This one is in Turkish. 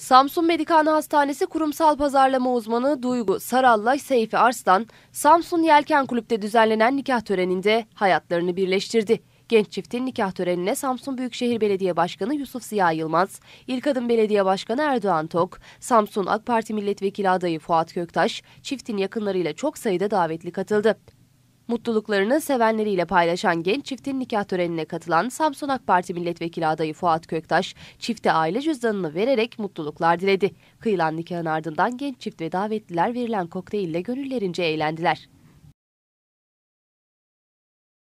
Samsun Medikhane Hastanesi kurumsal pazarlama uzmanı Duygu Saral'la Seyfi Arslan, Samsun Yelken Kulüp'te düzenlenen nikah töreninde hayatlarını birleştirdi. Genç çiftin nikah törenine Samsun Büyükşehir Belediye Başkanı Yusuf Ziya Yılmaz, İlk Adım Belediye Başkanı Erdoğan Tok, Samsun AK Parti Milletvekili adayı Fuat Köktaş, çiftin yakınlarıyla çok sayıda davetli katıldı. Mutluluklarını sevenleriyle paylaşan genç çiftin nikah törenine katılan Samsun AK Parti milletvekili adayı Fuat Köktaş, çifte aile cüzdanını vererek mutluluklar diledi. Kıyılan nikahın ardından genç çift ve davetliler verilen kokteylle gönüllerince eğlendiler.